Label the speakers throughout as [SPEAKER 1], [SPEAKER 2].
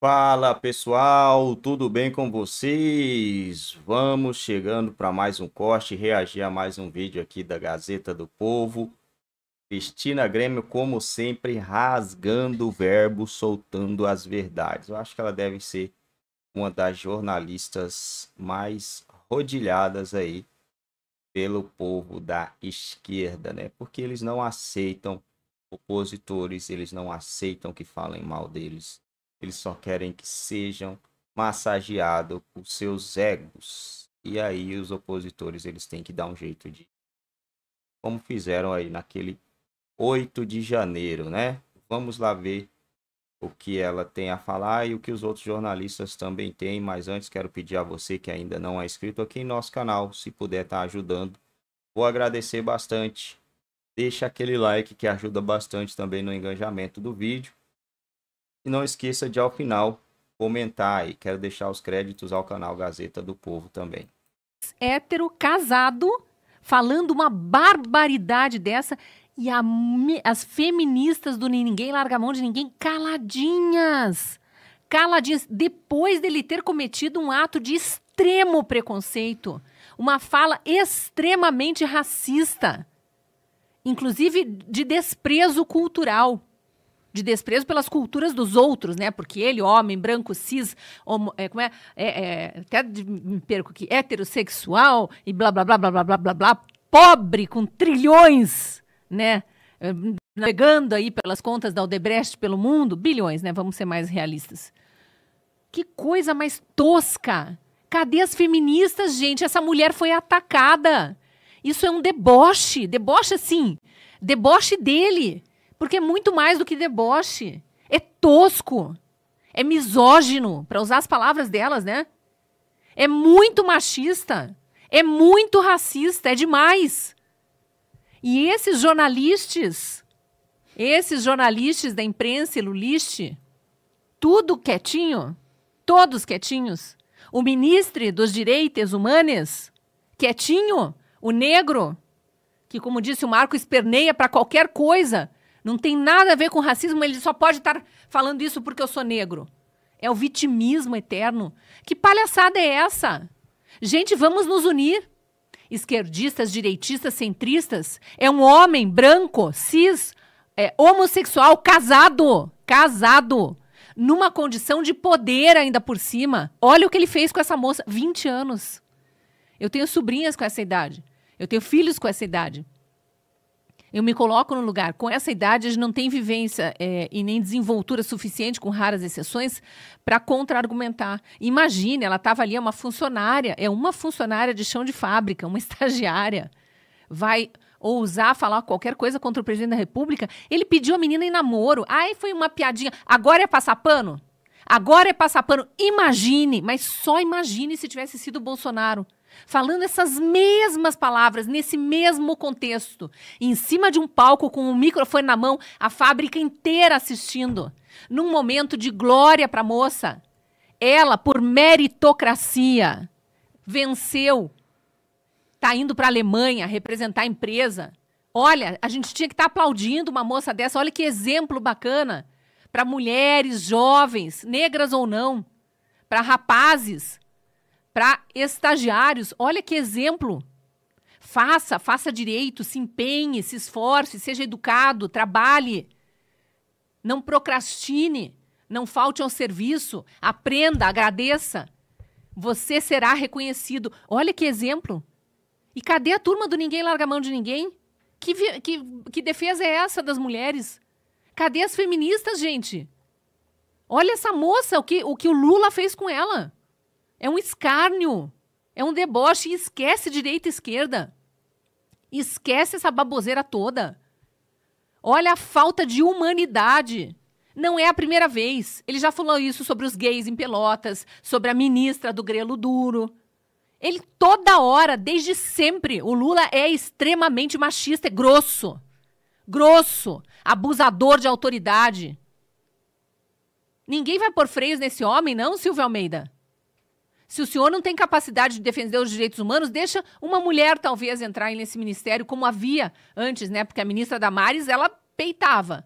[SPEAKER 1] Fala pessoal, tudo bem com vocês? Vamos chegando para mais um corte, reagir a mais um vídeo aqui da Gazeta do Povo. Cristina Grêmio, como sempre, rasgando o verbo, soltando as verdades. Eu acho que ela deve ser uma das jornalistas mais rodilhadas aí pelo povo da esquerda, né? Porque eles não aceitam opositores, eles não aceitam que falem mal deles eles só querem que sejam massageados por seus egos. E aí os opositores eles têm que dar um jeito de. Como fizeram aí naquele 8 de janeiro, né? Vamos lá ver o que ela tem a falar e o que os outros jornalistas também têm. Mas antes, quero pedir a você que ainda não é inscrito aqui em nosso canal, se puder estar tá ajudando, vou agradecer bastante. Deixa aquele like que ajuda bastante também no engajamento do vídeo. E não esqueça de, ao final, comentar e quero deixar os créditos ao canal Gazeta do Povo também.
[SPEAKER 2] Hétero, casado, falando uma barbaridade dessa e a, as feministas do Ninguém Larga a Mão de Ninguém caladinhas. Caladinhas, depois dele ter cometido um ato de extremo preconceito, uma fala extremamente racista, inclusive de desprezo cultural de desprezo pelas culturas dos outros, né? Porque ele, homem, branco, cis, homo, é, como é, é, é até me perco aqui, heterossexual e blá, blá, blá, blá, blá, blá, blá, blá, pobre com trilhões, né? É, navegando aí pelas contas da Aldebrecht pelo mundo, bilhões, né? Vamos ser mais realistas. Que coisa mais tosca! Cadê as feministas, gente? Essa mulher foi atacada. Isso é um deboche, deboche assim, deboche dele. Porque é muito mais do que deboche. É tosco. É misógino, para usar as palavras delas, né? É muito machista. É muito racista. É demais. E esses jornalistas, esses jornalistas da imprensa e luliste, tudo quietinho, todos quietinhos. O ministro dos Direitos Humanos, quietinho, o negro, que, como disse o Marco, esperneia para qualquer coisa, não tem nada a ver com racismo, ele só pode estar falando isso porque eu sou negro. É o vitimismo eterno. Que palhaçada é essa? Gente, vamos nos unir. Esquerdistas, direitistas, centristas. É um homem branco, cis, é, homossexual, casado. Casado. Numa condição de poder ainda por cima. Olha o que ele fez com essa moça. 20 anos. Eu tenho sobrinhas com essa idade. Eu tenho filhos com essa idade. Eu me coloco no lugar. Com essa idade, eles não têm vivência é, e nem desenvoltura suficiente, com raras exceções, para contra-argumentar. Imagine, ela estava ali, é uma funcionária, é uma funcionária de chão de fábrica, uma estagiária. Vai ousar falar qualquer coisa contra o presidente da República? Ele pediu a menina em namoro. Aí foi uma piadinha. Agora é passar pano? Agora é passar pano. Imagine, mas só imagine se tivesse sido Bolsonaro falando essas mesmas palavras, nesse mesmo contexto, em cima de um palco com um microfone na mão, a fábrica inteira assistindo, num momento de glória para a moça. Ela, por meritocracia, venceu. Está indo para a Alemanha representar a empresa. Olha, a gente tinha que estar tá aplaudindo uma moça dessa. Olha que exemplo bacana para mulheres jovens, negras ou não, para rapazes para estagiários. Olha que exemplo. Faça, faça direito, se empenhe, se esforce, seja educado, trabalhe. Não procrastine, não falte ao serviço, aprenda, agradeça. Você será reconhecido. Olha que exemplo. E cadê a turma do ninguém larga mão de ninguém? Que, que, que defesa é essa das mulheres? Cadê as feministas, gente? Olha essa moça, o que o, que o Lula fez com ela. É um escárnio. É um deboche. E esquece direita e esquerda. Esquece essa baboseira toda. Olha a falta de humanidade. Não é a primeira vez. Ele já falou isso sobre os gays em Pelotas, sobre a ministra do Grelo Duro. Ele toda hora, desde sempre, o Lula é extremamente machista, é grosso. Grosso, abusador de autoridade. Ninguém vai pôr freios nesse homem, não, Silvio Almeida? Se o senhor não tem capacidade de defender os direitos humanos, deixa uma mulher talvez entrar nesse ministério, como havia antes, né? Porque a ministra Damares, ela peitava.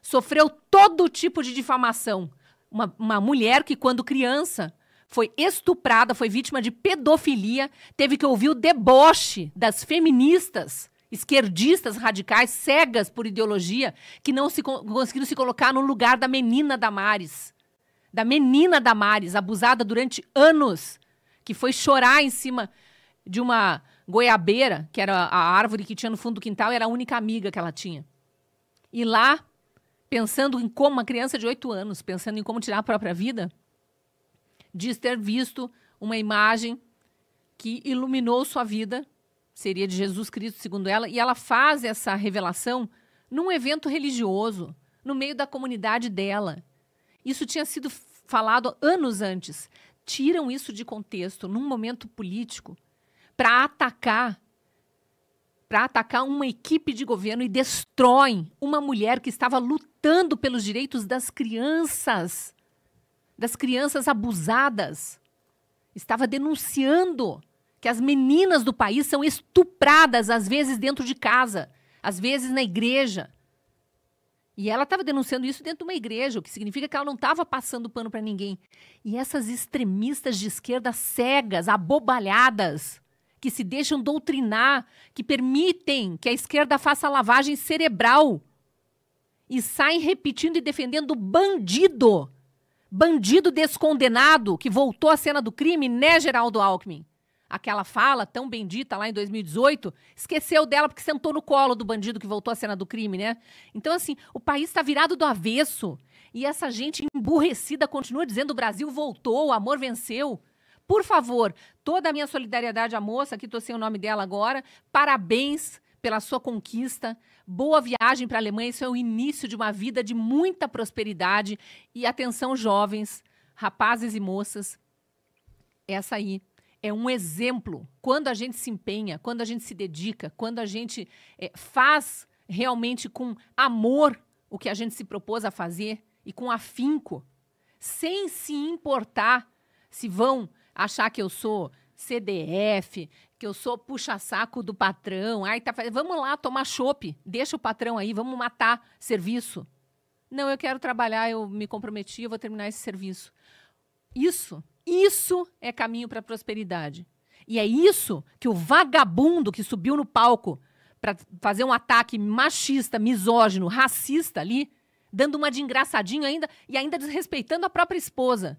[SPEAKER 2] Sofreu todo tipo de difamação. Uma, uma mulher que, quando criança, foi estuprada, foi vítima de pedofilia, teve que ouvir o deboche das feministas esquerdistas radicais, cegas por ideologia, que não se conseguiram se colocar no lugar da menina Damares da menina Damares, abusada durante anos, que foi chorar em cima de uma goiabeira, que era a árvore que tinha no fundo do quintal, era a única amiga que ela tinha. E lá, pensando em como uma criança de oito anos, pensando em como tirar a própria vida, diz ter visto uma imagem que iluminou sua vida, seria de Jesus Cristo, segundo ela, e ela faz essa revelação num evento religioso, no meio da comunidade dela. Isso tinha sido falado anos antes. Tiram isso de contexto num momento político para atacar para atacar uma equipe de governo e destroem uma mulher que estava lutando pelos direitos das crianças, das crianças abusadas. Estava denunciando que as meninas do país são estupradas, às vezes dentro de casa, às vezes na igreja. E ela estava denunciando isso dentro de uma igreja, o que significa que ela não estava passando pano para ninguém. E essas extremistas de esquerda cegas, abobalhadas, que se deixam doutrinar, que permitem que a esquerda faça lavagem cerebral e saem repetindo e defendendo bandido, bandido descondenado que voltou à cena do crime, né, Geraldo Alckmin? aquela fala tão bendita lá em 2018, esqueceu dela porque sentou no colo do bandido que voltou à cena do crime, né? Então, assim, o país está virado do avesso e essa gente emburrecida continua dizendo: o Brasil voltou, o amor venceu. Por favor, toda a minha solidariedade à moça, que estou sem o nome dela agora, parabéns pela sua conquista. Boa viagem para a Alemanha. Isso é o início de uma vida de muita prosperidade. E atenção, jovens, rapazes e moças. Essa aí é um exemplo. Quando a gente se empenha, quando a gente se dedica, quando a gente é, faz realmente com amor o que a gente se propôs a fazer e com afinco, sem se importar se vão achar que eu sou CDF, que eu sou puxa-saco do patrão. Ai, tá, vamos lá tomar chope, deixa o patrão aí, vamos matar serviço. Não, eu quero trabalhar, eu me comprometi, eu vou terminar esse serviço. Isso isso é caminho para a prosperidade. E é isso que o vagabundo que subiu no palco para fazer um ataque machista, misógino, racista ali, dando uma de engraçadinho ainda e ainda desrespeitando a própria esposa,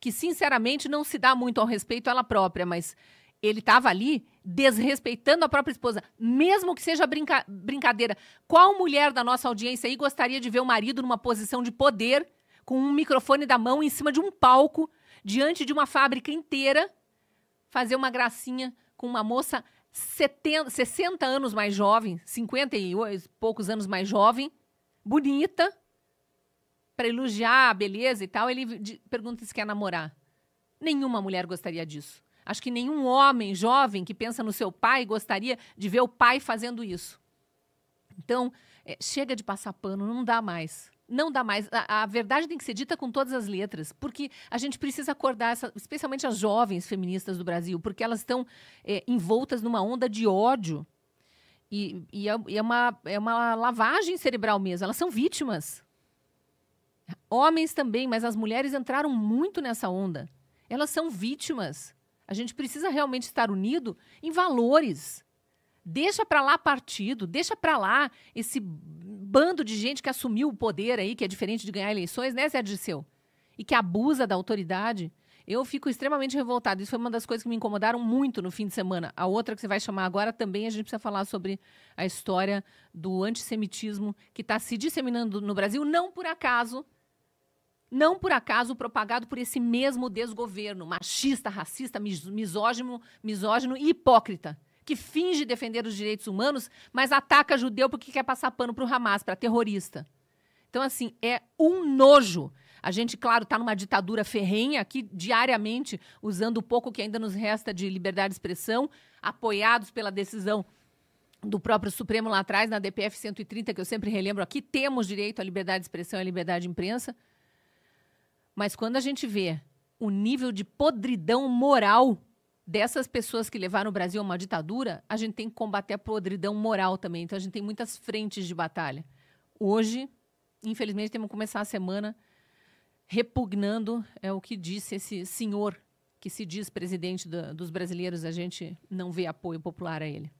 [SPEAKER 2] que sinceramente não se dá muito ao respeito ela própria, mas ele estava ali desrespeitando a própria esposa, mesmo que seja brinca brincadeira. Qual mulher da nossa audiência aí gostaria de ver o marido numa posição de poder, com um microfone da mão em cima de um palco, diante de uma fábrica inteira, fazer uma gracinha com uma moça 70, 60 anos mais jovem, 50 e poucos anos mais jovem, bonita, para elogiar a beleza e tal. Ele pergunta se quer namorar. Nenhuma mulher gostaria disso. Acho que nenhum homem jovem que pensa no seu pai gostaria de ver o pai fazendo isso. Então, é, chega de passar pano, não dá mais não dá mais. A, a, verdade tem que ser dita com todas as letras, porque a gente precisa acordar, essa, especialmente as jovens feministas do Brasil, porque elas estão é, envoltas numa onda de ódio. E, e é, é, uma, é uma lavagem cerebral mesmo. Elas são vítimas. Homens também, mas as mulheres entraram muito nessa onda. Elas são vítimas. A gente precisa realmente estar unido em valores. Deixa para lá partido, deixa para lá esse bando de gente que assumiu o poder aí, que é diferente de ganhar eleições, né, Zé disseu, E que abusa da autoridade. Eu fico extremamente revoltado. Isso foi uma das coisas que me incomodaram muito no fim de semana. A outra que você vai chamar agora também, a gente precisa falar sobre a história do antissemitismo que está se disseminando no Brasil, não por acaso, não por acaso propagado por esse mesmo desgoverno machista, racista, misógino, misógino e hipócrita que finge defender os direitos humanos, mas ataca judeu porque quer passar pano para o Hamas, para terrorista. Então, assim, é um nojo. A gente, claro, está numa ditadura ferrenha aqui, diariamente, usando o pouco que ainda nos resta de liberdade de expressão, apoiados pela decisão do próprio Supremo lá atrás, na DPF 130, que eu sempre relembro aqui, temos direito à liberdade de expressão e à liberdade de imprensa. Mas quando a gente vê o nível de podridão moral dessas pessoas que levaram o Brasil a uma ditadura, a gente tem que combater a podridão moral também. Então a gente tem muitas frentes de batalha. Hoje, infelizmente, temos que começar a semana repugnando é o que disse esse senhor que se diz presidente do, dos brasileiros. A gente não vê apoio popular a ele.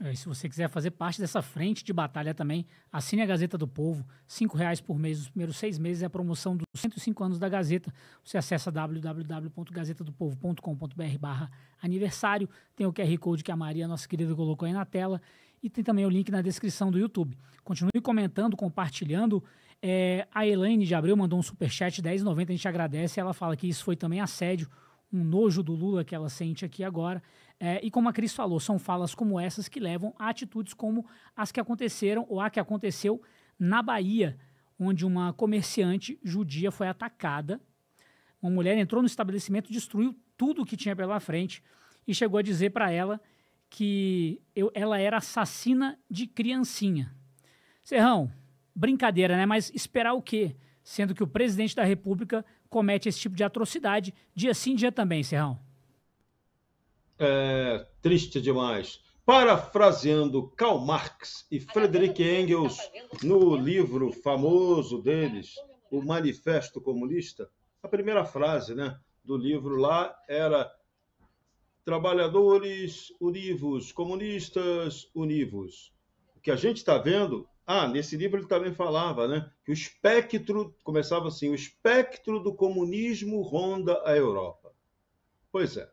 [SPEAKER 3] É, se você quiser fazer parte dessa frente de batalha também, assine a Gazeta do Povo, R$ reais por mês nos primeiros seis meses, é a promoção dos 105 anos da Gazeta. Você acessa www.gazetadopovo.com.br barra aniversário, tem o QR Code que a Maria, nossa querida, colocou aí na tela, e tem também o link na descrição do YouTube. Continue comentando, compartilhando. É, a Elaine de Abreu mandou um superchat 10,90, a gente agradece, ela fala que isso foi também assédio, um nojo do Lula que ela sente aqui agora. É, e como a Cris falou, são falas como essas que levam a atitudes como as que aconteceram ou a que aconteceu na Bahia, onde uma comerciante judia foi atacada. Uma mulher entrou no estabelecimento, destruiu tudo que tinha pela frente e chegou a dizer para ela que eu, ela era assassina de criancinha. Serrão, brincadeira, né? Mas esperar o quê? Sendo que o presidente da República comete esse tipo de atrocidade dia sim, dia também, Serrão.
[SPEAKER 4] É triste demais. Parafraseando Karl Marx e Friedrich tá Engels no né? livro famoso deles, O Manifesto Comunista, a primeira frase né, do livro lá era Trabalhadores univos, comunistas univos. O que a gente está vendo ah, nesse livro ele também falava né, que o espectro, começava assim, o espectro do comunismo ronda a Europa. Pois é.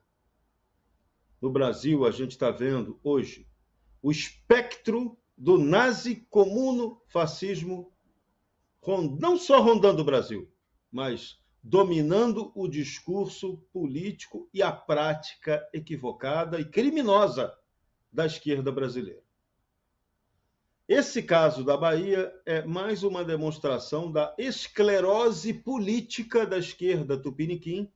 [SPEAKER 4] No Brasil, a gente está vendo hoje o espectro do nazi-comuno-fascismo não só rondando o Brasil, mas dominando o discurso político e a prática equivocada e criminosa da esquerda brasileira. Esse caso da Bahia é mais uma demonstração da esclerose política da esquerda tupiniquim,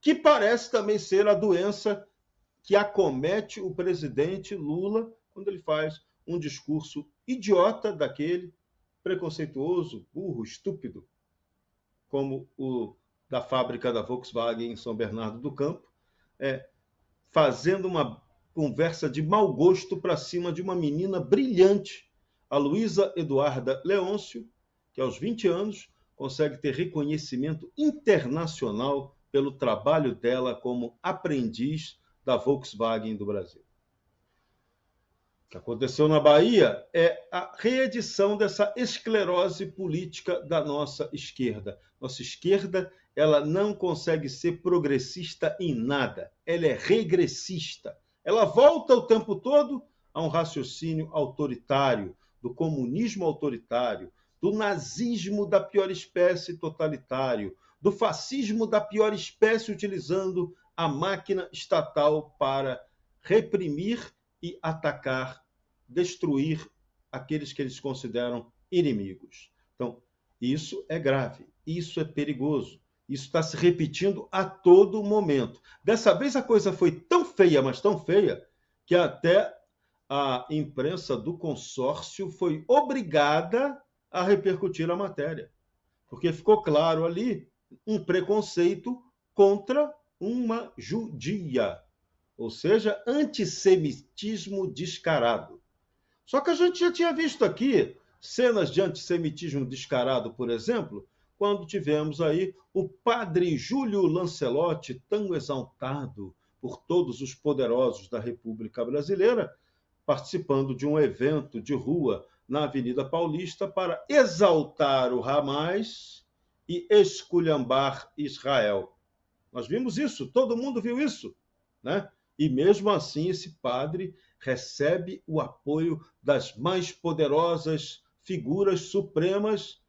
[SPEAKER 4] que parece também ser a doença que acomete o presidente Lula quando ele faz um discurso idiota daquele, preconceituoso, burro, estúpido, como o da fábrica da Volkswagen em São Bernardo do Campo, é, fazendo uma conversa de mau gosto para cima de uma menina brilhante a Luísa Eduarda Leôncio, que aos 20 anos consegue ter reconhecimento internacional pelo trabalho dela como aprendiz da Volkswagen do Brasil. O que aconteceu na Bahia é a reedição dessa esclerose política da nossa esquerda. Nossa esquerda, ela não consegue ser progressista em nada. Ela é regressista. Ela volta o tempo todo a um raciocínio autoritário, do comunismo autoritário, do nazismo da pior espécie totalitário, do fascismo da pior espécie utilizando a máquina estatal para reprimir e atacar, destruir aqueles que eles consideram inimigos. Então, isso é grave, isso é perigoso, isso está se repetindo a todo momento. Dessa vez a coisa foi tão feia, mas tão feia, que até a imprensa do consórcio foi obrigada a repercutir a matéria, porque ficou claro ali um preconceito contra uma judia, ou seja, antissemitismo descarado. Só que a gente já tinha visto aqui cenas de antissemitismo descarado, por exemplo, quando tivemos aí o padre Júlio Lancelotti, tão exaltado por todos os poderosos da República Brasileira, participando de um evento de rua na Avenida Paulista para exaltar o Hamas e esculhambar Israel. Nós vimos isso, todo mundo viu isso, né? E mesmo assim esse padre recebe o apoio das mais poderosas figuras supremas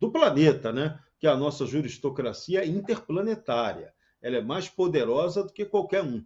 [SPEAKER 4] do planeta, né? Que é a nossa juristocracia é interplanetária. Ela é mais poderosa do que qualquer um,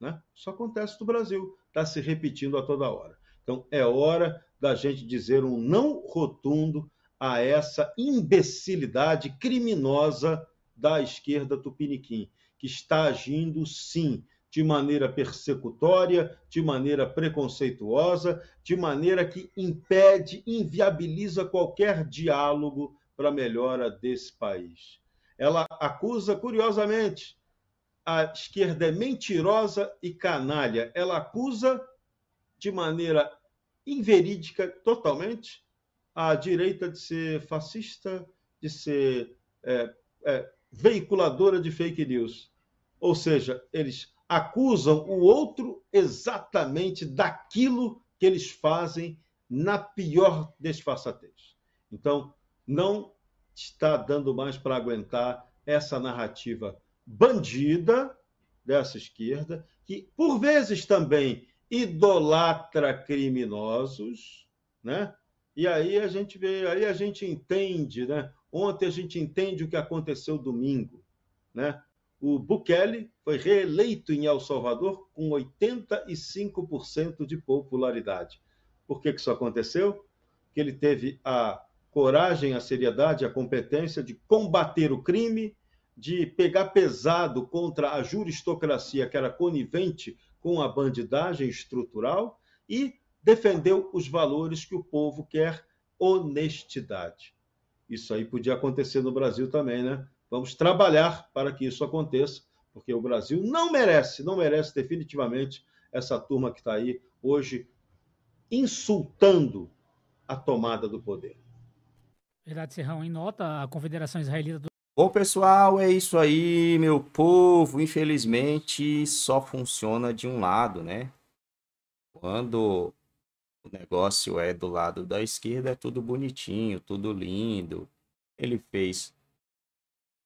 [SPEAKER 4] né? Isso acontece no Brasil está se repetindo a toda hora. Então, é hora da gente dizer um não rotundo a essa imbecilidade criminosa da esquerda tupiniquim, que está agindo, sim, de maneira persecutória, de maneira preconceituosa, de maneira que impede, inviabiliza qualquer diálogo para a melhora desse país. Ela acusa, curiosamente, a esquerda é mentirosa e canalha. Ela acusa de maneira inverídica totalmente a direita de ser fascista, de ser é, é, veiculadora de fake news. Ou seja, eles acusam o outro exatamente daquilo que eles fazem na pior desfaçatez. Então, não está dando mais para aguentar essa narrativa bandida dessa esquerda, que por vezes também idolatra criminosos, né? E aí a gente vê, aí a gente entende, né? Ontem a gente entende o que aconteceu domingo, né? O Bukele foi reeleito em El Salvador com 85% de popularidade. Por que, que isso aconteceu? Que ele teve a coragem, a seriedade, a competência de combater o crime de pegar pesado contra a juristocracia que era conivente com a bandidagem estrutural e defendeu os valores que o povo quer, honestidade. Isso aí podia acontecer no Brasil também, né? Vamos trabalhar para que isso aconteça, porque o Brasil não merece, não merece definitivamente essa turma que está aí hoje insultando a tomada do poder.
[SPEAKER 3] Verdade, Serrão. Em nota, a Confederação Israelita do
[SPEAKER 1] Bom, pessoal, é isso aí, meu povo. Infelizmente, só funciona de um lado, né? Quando o negócio é do lado da esquerda, é tudo bonitinho, tudo lindo. Ele fez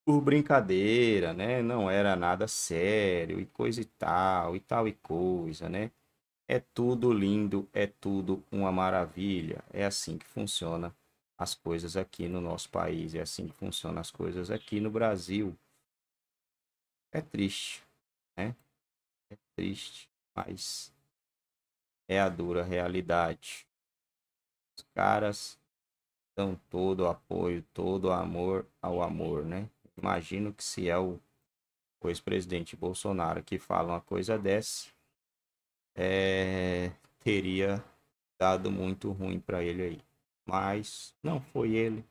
[SPEAKER 1] por brincadeira, né? Não era nada sério e coisa e tal, e tal e coisa, né? É tudo lindo, é tudo uma maravilha. É assim que funciona as coisas aqui no nosso país. É assim que funcionam as coisas aqui no Brasil. É triste, né? É triste, mas é a dura realidade. Os caras dão todo o apoio, todo o amor ao amor, né? Imagino que se é o, ex-presidente Bolsonaro que fala uma coisa dessa, é, teria dado muito ruim para ele aí mas não foi ele.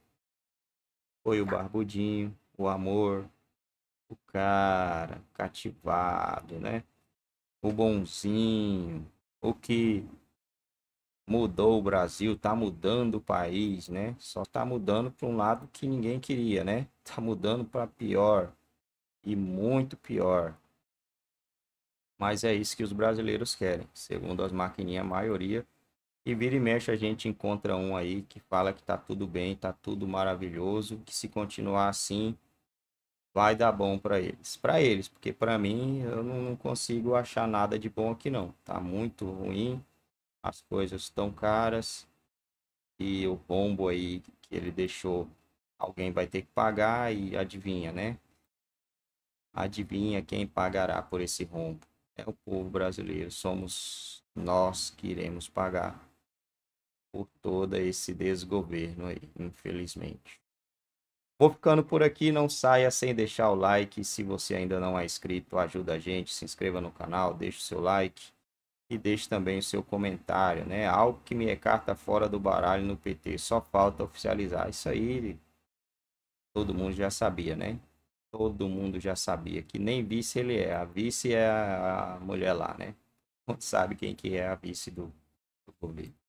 [SPEAKER 1] Foi o tá. Barbudinho, o amor, o cara cativado, né? O bonzinho, o que mudou o Brasil, tá mudando o país, né? Só tá mudando para um lado que ninguém queria, né? Tá mudando para pior e muito pior. Mas é isso que os brasileiros querem, segundo as maquininhas, a maioria e vira e mexe a gente encontra um aí que fala que tá tudo bem, tá tudo maravilhoso, que se continuar assim vai dar bom para eles. Para eles, porque para mim eu não consigo achar nada de bom aqui não. Tá muito ruim, as coisas estão caras e o bombo aí que ele deixou, alguém vai ter que pagar e adivinha, né? Adivinha quem pagará por esse rombo? É o povo brasileiro, somos nós que iremos pagar por todo esse desgoverno aí, infelizmente. Vou ficando por aqui, não saia sem deixar o like. Se você ainda não é inscrito, ajuda a gente, se inscreva no canal, deixe o seu like e deixe também o seu comentário, né? Algo que me carta fora do baralho no PT, só falta oficializar. Isso aí todo mundo já sabia, né? Todo mundo já sabia que nem vice ele é. A vice é a mulher lá, né? Não sabe quem que é a vice do, do governo.